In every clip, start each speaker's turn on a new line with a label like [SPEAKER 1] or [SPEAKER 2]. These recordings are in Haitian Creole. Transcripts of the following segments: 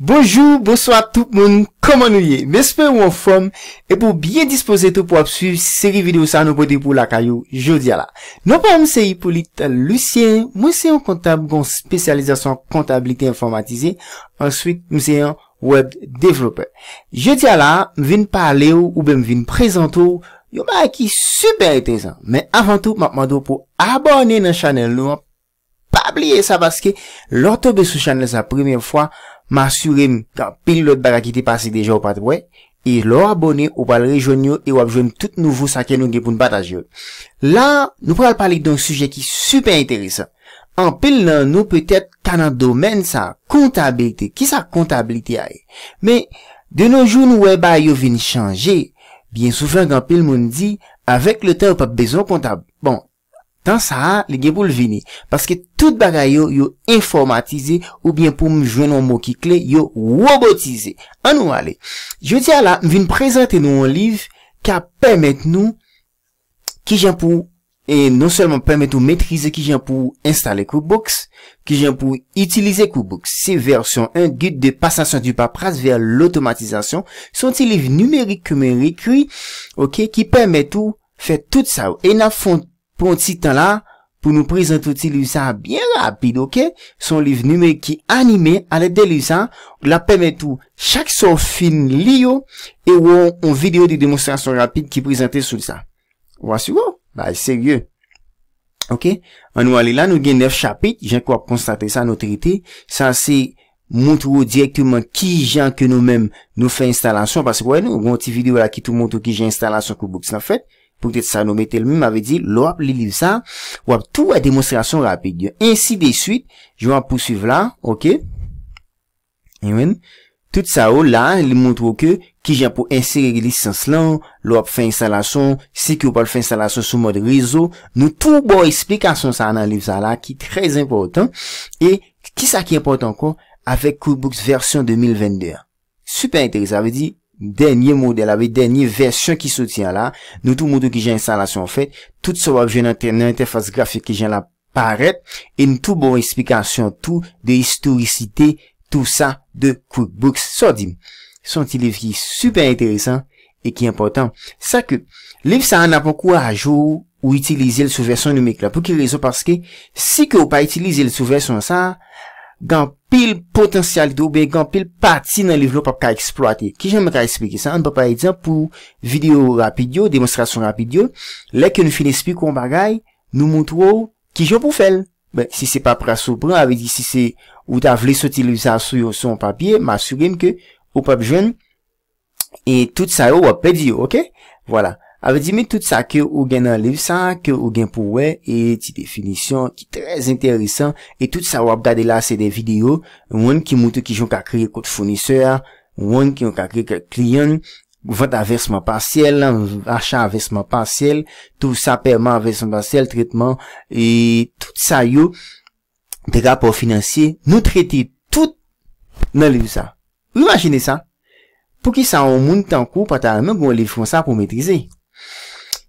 [SPEAKER 1] Bojou, boswa, tout moun, koman nou ye? Mespe ou an fom, e pou biye dispose tou pou ap suiv seri videou sa an ou bodi pou lakayou, jodi ala. Nopan mse yi pou lit lusyen, mse yon kontab goun spesyalizasyon kontabilite informatize, answik mse yon web developer. Jodi ala, mvin pale ou ou bem vin prezent ou, yon ba aki super ete zan. Men avantou, mapmado pou abone nan chanel nou, mwen pa bliye sa baske, lorto be sou chanel sa premiye fwa, Ma asyurem ka pil lot baga ki te pase deja ou pati wè, e lor abone ou pal rejwanyo e wapjwem tout nouvo sakè nou genpoun bataj yo. La, nou pral palik donk suje ki super enteresan. An pil nan nou petet kanan domen sa kontabilite. Ki sa kontabilite ae? Me, de nou joun ou e bayo veni chanje, bien soufen kanan pil moun di, avek le ten ou pap bezon kontabilite. nan sa a, li ge pou l vini. Paske tout bagay yo yo informatize ou bien pou m jwenon mou ki kle yo robotize. Anou ale. Je ti ala, m vin prezente nou an liv ka permette nou ki jen pou e non selman permette ou metrize ki jen pou installe cookbox, ki jen pou itilize cookbox. Se versyon 1, guide de pasasyon du papras ver l'automatizasyon. Sonti liv numérique koumen rikwi ok, ki permette ou fè tout sa ou. E nan font Pon ti tan la, pou nou prezante ou ti lisa bien rapide, ok? Son liv nime ki anime ale de lisa, la peme tou chak son film li yo, e wou an video de demonstrasyon rapide ki prezante sou lisa. Wansi wou? Ba, serye. Ok? An nou ale la, nou gen nef chapit, jen kwa konstate sa noterite, sa se moun tou wou direktouman ki jen ke nou men nou fe instalansyon, basi wou an ti video la ki tou moun tou ki jen instalansyon kou boks la fet, Poutet sa nou mette l mime ave di l wap li liv sa wap tou a demonstrasyon rapide. Ensi desuit, jwa pou suive la, ok. Amen. Tout sa ou oh, la, li mwont woke ki jwa pou insere lisans lan, l wap fe instalasyon, se ki wap fe instalasyon sou mod rizo. Nou tou bon esplikasyon sa nan liv sa la ki trez important. E ki sa ki important kon? Avek QuickBooks versyon 2022. Super enteresa, ave di... Denye model ave, denye versyon ki sotien la, nou tou moudou ki jen installasyon fet, tout sou abjè nan tenè interfaz grafik ki jen la paret, en tou bon eksplikasyon tou, de historisite, tou sa, de QuickBooks. Sodi, son ti liv ki super interesant, e ki important. Sa ke, liv sa an apokwa a jò ou itilize l sou versyon nou mek la, pou ki reso paske, si ke ou pa itilize l sou versyon sa, gant. pil potensyal de oubekan, pil pati nan livlou pap ka eksploate. Ki jen me ka esplike sa? An pap a yedzen pou video rapido, demonstrasyon rapido. Lè ke nou finespi kon bagay, nou moutou ou ki jen pou fel. Ben, si se pap praso bran, avi si se ou ta vle soti lisa sou yo son papye, ma asurim ke ou pap jen etout sa ou wap pedi yo, ok? Voilà. Avè di mi, tout sa ke ou gen nan liv sa, ke ou gen pou wè, e ti definisyon ki trez enteresan, e tout sa wap gade la se de video, wèn ki moutou ki joun ka kriye kote founiseur, wèn ki yon ka kriye kote kliyon, vwot aversman pasyel, achan aversman pasyel, tout sa perman aversman pasyel, tritman, e tout sa yo, de rapor finansye, nou triti tout nan liv sa. Mwajine sa, pou ki sa woun moun tankou, pata wè mè gwen liv sa pou mètrize.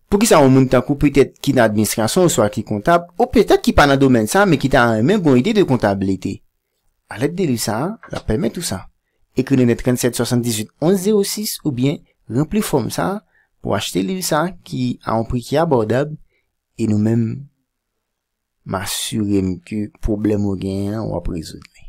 [SPEAKER 1] pou ki sa ou moun tankou pwetet ki nan administrasyon ou swa ki kontab, ou pwetet ki pa nan domen sa, me ki ta an men bon ide de kontabilite. A let de li sa, la pweme tout sa. Ekre ne 3778-1106 ou bien, renpli fom sa, pou achete li sa, ki an pri ki abordab, e nou men, ma surem ki problem ou gen an wap rezon men.